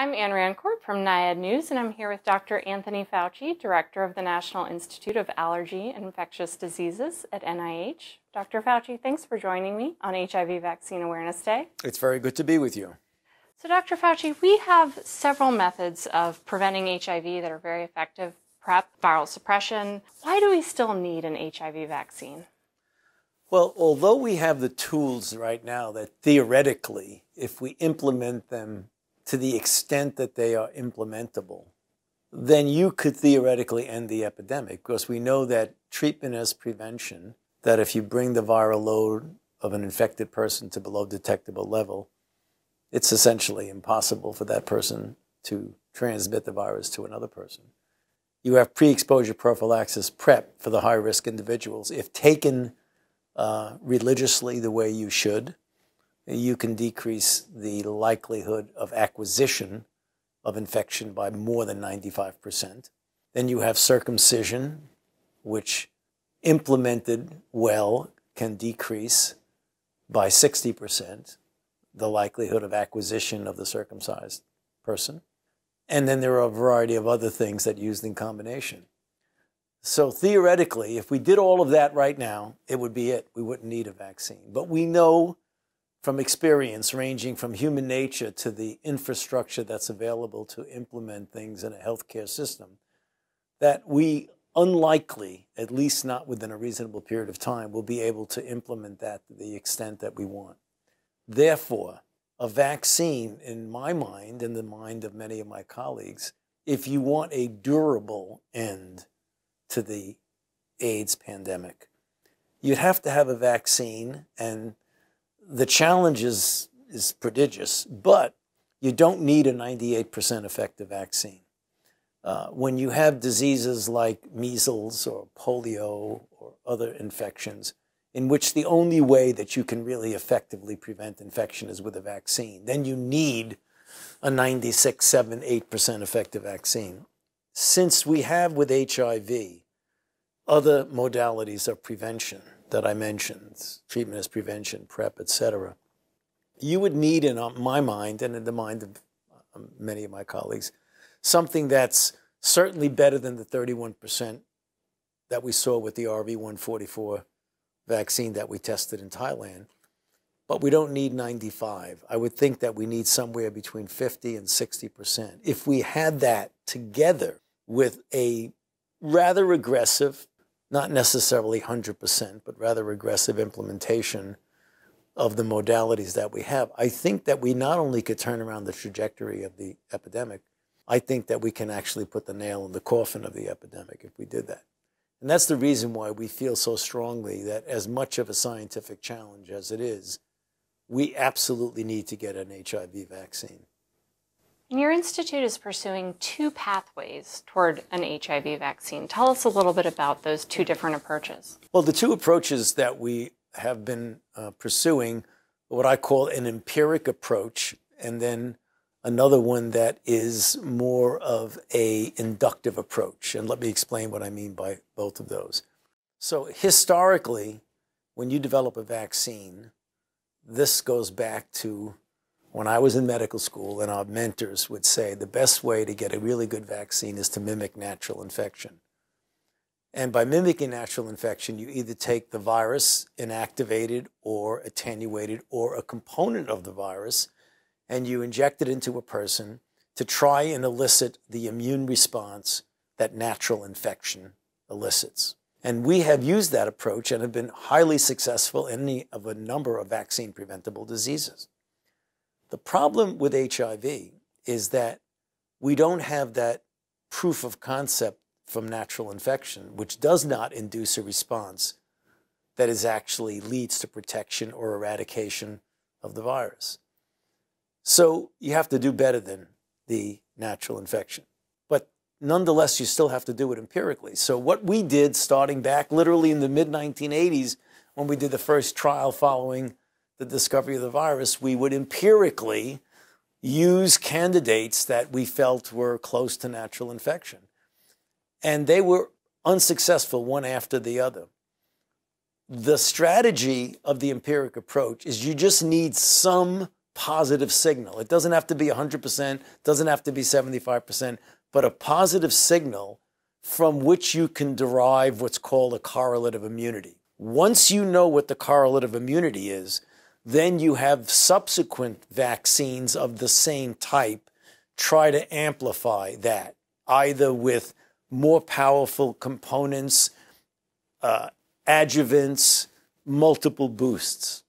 I'm Ann Rancourt from NIAID News, and I'm here with Dr. Anthony Fauci, Director of the National Institute of Allergy and Infectious Diseases at NIH. Dr. Fauci, thanks for joining me on HIV Vaccine Awareness Day. It's very good to be with you. So, Dr. Fauci, we have several methods of preventing HIV that are very effective PrEP, viral suppression. Why do we still need an HIV vaccine? Well, although we have the tools right now that theoretically, if we implement them to the extent that they are implementable, then you could theoretically end the epidemic because we know that treatment as prevention, that if you bring the viral load of an infected person to below detectable level, it's essentially impossible for that person to transmit the virus to another person. You have pre exposure prophylaxis PrEP for the high risk individuals. If taken uh, religiously the way you should, you can decrease the likelihood of acquisition of infection by more than 95%. Then you have circumcision, which implemented well can decrease by 60% the likelihood of acquisition of the circumcised person. And then there are a variety of other things that used in combination. So theoretically, if we did all of that right now, it would be it. We wouldn't need a vaccine. But we know from experience ranging from human nature to the infrastructure that's available to implement things in a healthcare system that we unlikely, at least not within a reasonable period of time, will be able to implement that to the extent that we want. Therefore, a vaccine, in my mind, in the mind of many of my colleagues, if you want a durable end to the AIDS pandemic, you'd have to have a vaccine and the challenge is, is prodigious, but you don't need a 98% effective vaccine. Uh, when you have diseases like measles or polio or other infections, in which the only way that you can really effectively prevent infection is with a vaccine, then you need a 96, 7, 8% effective vaccine. Since we have with HIV other modalities of prevention, that I mentioned, treatment as prevention, PrEP, etc., you would need in uh, my mind and in the mind of um, many of my colleagues something that's certainly better than the 31% that we saw with the RV144 vaccine that we tested in Thailand. But we don't need 95. I would think that we need somewhere between 50 and 60%. If we had that together with a rather aggressive not necessarily 100%, but rather aggressive implementation of the modalities that we have, I think that we not only could turn around the trajectory of the epidemic, I think that we can actually put the nail in the coffin of the epidemic if we did that. And that's the reason why we feel so strongly that as much of a scientific challenge as it is, we absolutely need to get an HIV vaccine. And your institute is pursuing two pathways toward an HIV vaccine. Tell us a little bit about those two different approaches. Well, the two approaches that we have been uh, pursuing what I call an empiric approach, and then another one that is more of a inductive approach. And let me explain what I mean by both of those. So historically, when you develop a vaccine, this goes back to when I was in medical school and our mentors would say the best way to get a really good vaccine is to mimic natural infection. And by mimicking natural infection, you either take the virus inactivated or attenuated or a component of the virus and you inject it into a person to try and elicit the immune response that natural infection elicits. And we have used that approach and have been highly successful in any of a number of vaccine preventable diseases. The problem with HIV is that we don't have that proof of concept from natural infection, which does not induce a response that is actually leads to protection or eradication of the virus. So you have to do better than the natural infection. But nonetheless, you still have to do it empirically. So what we did starting back literally in the mid 1980s when we did the first trial following the discovery of the virus, we would empirically use candidates that we felt were close to natural infection. And they were unsuccessful one after the other. The strategy of the empiric approach is you just need some positive signal. It doesn't have to be 100%, doesn't have to be 75%, but a positive signal from which you can derive what's called a correlative immunity. Once you know what the correlative immunity is, then you have subsequent vaccines of the same type try to amplify that, either with more powerful components, uh, adjuvants, multiple boosts.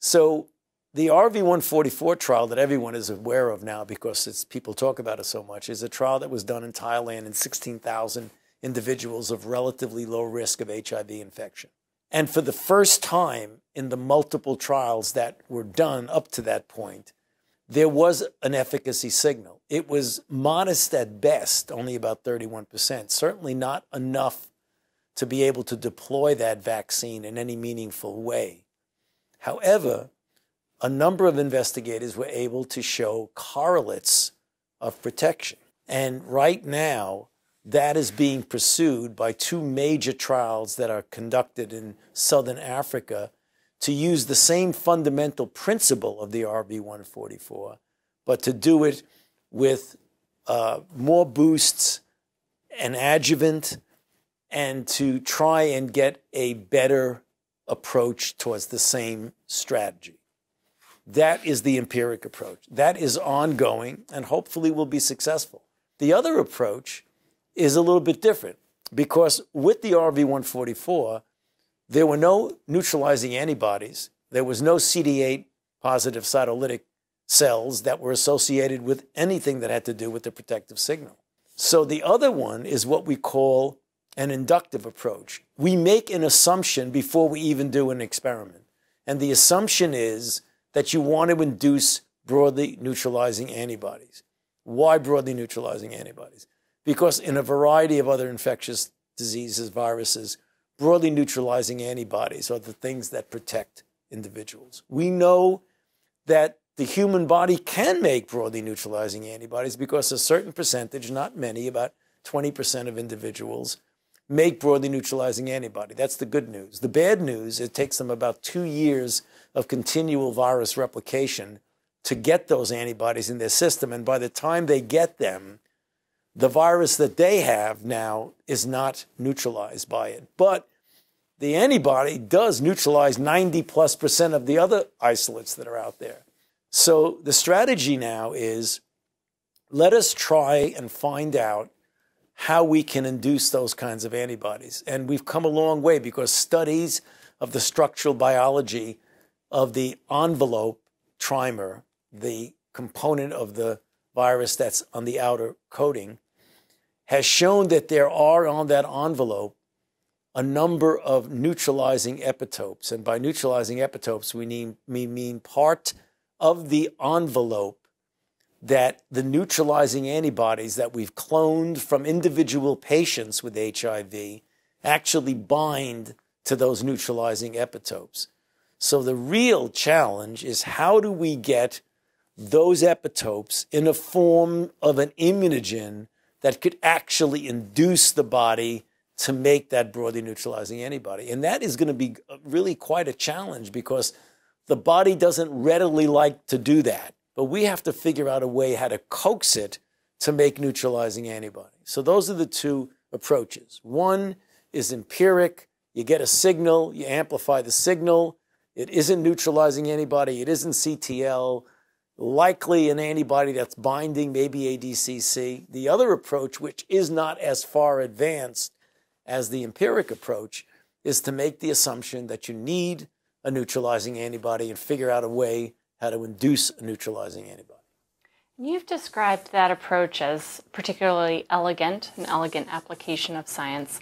So the RV144 trial that everyone is aware of now because people talk about it so much is a trial that was done in Thailand in 16,000 individuals of relatively low risk of HIV infection. And for the first time in the multiple trials that were done up to that point, there was an efficacy signal. It was modest at best, only about 31%, certainly not enough to be able to deploy that vaccine in any meaningful way. However, a number of investigators were able to show correlates of protection. And right now, that is being pursued by two major trials that are conducted in southern Africa to use the same fundamental principle of the RV 144, but to do it with uh, more boosts and adjuvant and to try and get a better approach towards the same strategy. That is the empiric approach. That is ongoing and hopefully will be successful. The other approach is a little bit different because with the RV 144, there were no neutralizing antibodies. There was no CD8 positive cytolytic cells that were associated with anything that had to do with the protective signal. So the other one is what we call an inductive approach. We make an assumption before we even do an experiment. And the assumption is that you want to induce broadly neutralizing antibodies. Why broadly neutralizing antibodies? Because in a variety of other infectious diseases, viruses, broadly neutralizing antibodies are the things that protect individuals. We know that the human body can make broadly neutralizing antibodies because a certain percentage, not many, about 20% of individuals, make broadly neutralizing antibody. That's the good news. The bad news, it takes them about two years of continual virus replication to get those antibodies in their system. And by the time they get them, the virus that they have now is not neutralized by it. But the antibody does neutralize 90 plus percent of the other isolates that are out there. So the strategy now is let us try and find out how we can induce those kinds of antibodies. And we've come a long way because studies of the structural biology of the envelope trimer, the component of the virus that's on the outer coating, has shown that there are on that envelope a number of neutralizing epitopes. And by neutralizing epitopes, we mean, we mean part of the envelope that the neutralizing antibodies that we've cloned from individual patients with HIV actually bind to those neutralizing epitopes. So the real challenge is how do we get those epitopes in a form of an immunogen that could actually induce the body to make that broadly neutralizing antibody. And that is going to be uh, really quite a challenge because the body doesn't readily like to do that. But we have to figure out a way how to coax it to make neutralizing antibodies. So those are the two approaches. One is empiric. You get a signal, you amplify the signal. It isn't neutralizing antibody, it isn't CTL, likely an antibody that's binding, maybe ADCC. The other approach, which is not as far advanced, as the empiric approach is to make the assumption that you need a neutralizing antibody and figure out a way how to induce a neutralizing antibody. You've described that approach as particularly elegant, an elegant application of science.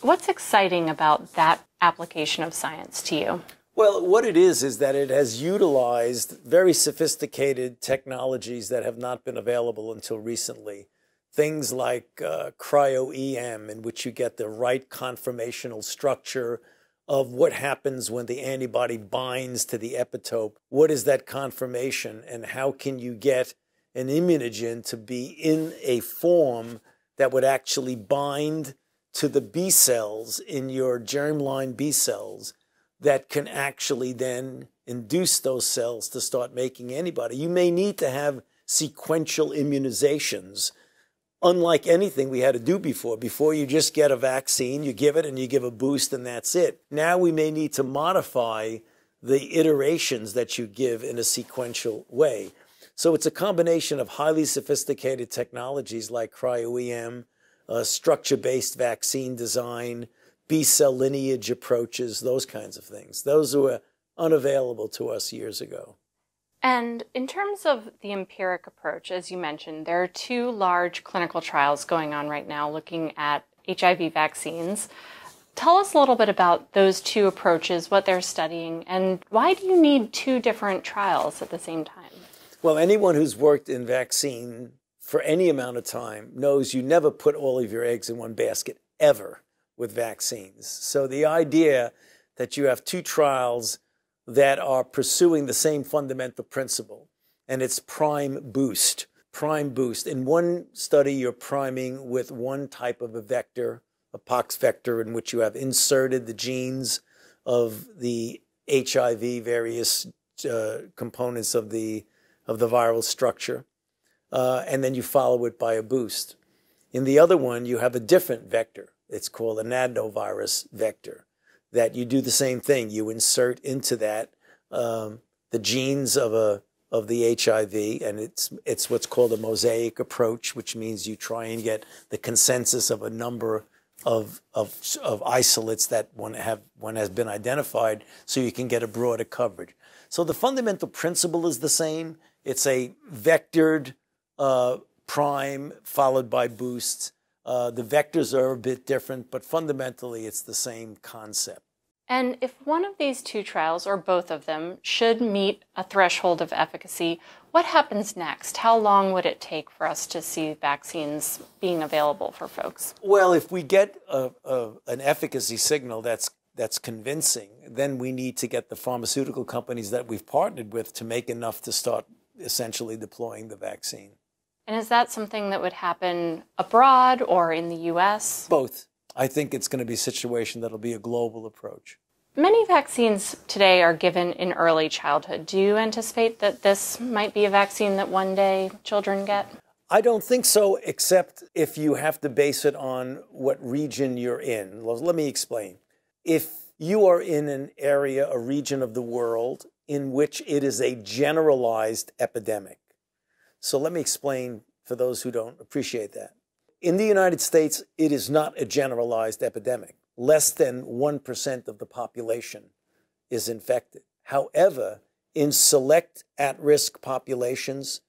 What's exciting about that application of science to you? Well, what it is is that it has utilized very sophisticated technologies that have not been available until recently Things like uh, cryo-EM, in which you get the right conformational structure of what happens when the antibody binds to the epitope. What is that conformation, and how can you get an immunogen to be in a form that would actually bind to the B cells in your germline B cells that can actually then induce those cells to start making antibody. You may need to have sequential immunizations unlike anything we had to do before. Before, you just get a vaccine, you give it, and you give a boost, and that's it. Now we may need to modify the iterations that you give in a sequential way. So it's a combination of highly sophisticated technologies like cryo-EM, uh, structure-based vaccine design, B-cell lineage approaches, those kinds of things. Those were unavailable to us years ago. And in terms of the empiric approach, as you mentioned, there are two large clinical trials going on right now looking at HIV vaccines. Tell us a little bit about those two approaches, what they're studying, and why do you need two different trials at the same time? Well, anyone who's worked in vaccine for any amount of time knows you never put all of your eggs in one basket, ever, with vaccines. So the idea that you have two trials that are pursuing the same fundamental principle, and it's prime boost. Prime boost. In one study, you're priming with one type of a vector, a pox vector, in which you have inserted the genes of the HIV, various uh, components of the, of the viral structure, uh, and then you follow it by a boost. In the other one, you have a different vector. It's called an adenovirus vector that you do the same thing. You insert into that um, the genes of a of the HIV, and it's it's what's called a mosaic approach, which means you try and get the consensus of a number of of of isolates that one have one has been identified, so you can get a broader coverage. So the fundamental principle is the same. It's a vectored uh, prime followed by boosts uh, the vectors are a bit different, but fundamentally it's the same concept. And if one of these two trials, or both of them, should meet a threshold of efficacy, what happens next? How long would it take for us to see vaccines being available for folks? Well, if we get a, a, an efficacy signal that's that's convincing, then we need to get the pharmaceutical companies that we've partnered with to make enough to start essentially deploying the vaccine. And is that something that would happen abroad or in the US? Both. I think it's going to be a situation that'll be a global approach. Many vaccines today are given in early childhood. Do you anticipate that this might be a vaccine that one day children get? I don't think so, except if you have to base it on what region you're in. Let me explain. If you are in an area, a region of the world, in which it is a generalized epidemic, so let me explain for those who don't appreciate that. In the United States, it is not a generalized epidemic. Less than 1% of the population is infected. However, in select at risk populations,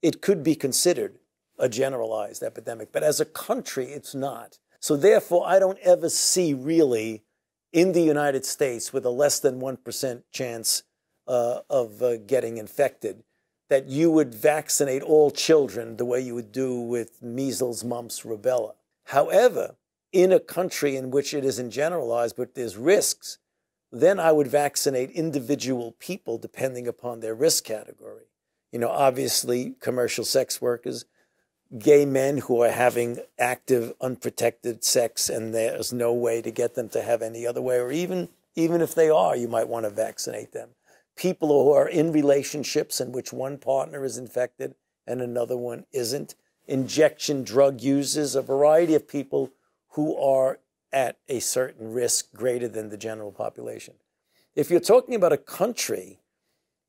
it could be considered a generalized epidemic. But as a country, it's not. So therefore, I don't ever see really in the United States with a less than 1% chance uh, of uh, getting infected that you would vaccinate all children the way you would do with measles, mumps, rubella. However, in a country in which it isn't generalized, but there's risks, then I would vaccinate individual people depending upon their risk category. You know, obviously, commercial sex workers, gay men who are having active, unprotected sex, and there's no way to get them to have any other way, or even even if they are, you might want to vaccinate them people who are in relationships in which one partner is infected and another one isn't, injection drug users, a variety of people who are at a certain risk greater than the general population. If you're talking about a country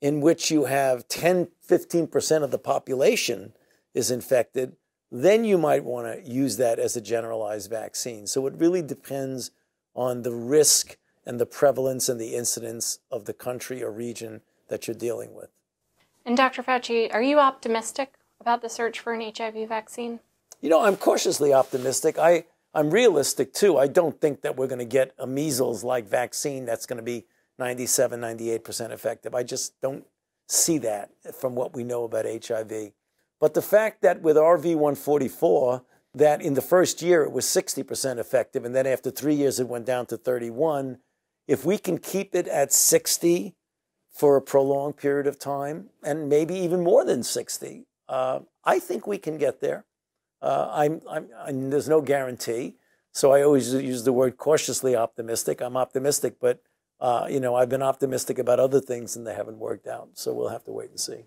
in which you have 10, 15% of the population is infected, then you might want to use that as a generalized vaccine. So it really depends on the risk and the prevalence and the incidence of the country or region that you're dealing with. And Dr. Fauci, are you optimistic about the search for an HIV vaccine? You know, I'm cautiously optimistic. I, I'm realistic too. I don't think that we're going to get a measles like vaccine that's going to be 97, 98% effective. I just don't see that from what we know about HIV. But the fact that with RV144, that in the first year it was 60% effective, and then after three years it went down to 31, if we can keep it at 60 for a prolonged period of time, and maybe even more than 60, uh, I think we can get there. Uh, I'm, I'm, I'm, there's no guarantee. So I always use the word cautiously optimistic. I'm optimistic, but uh, you know, I've been optimistic about other things and they haven't worked out. So we'll have to wait and see.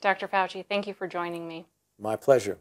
Dr. Fauci, thank you for joining me. My pleasure.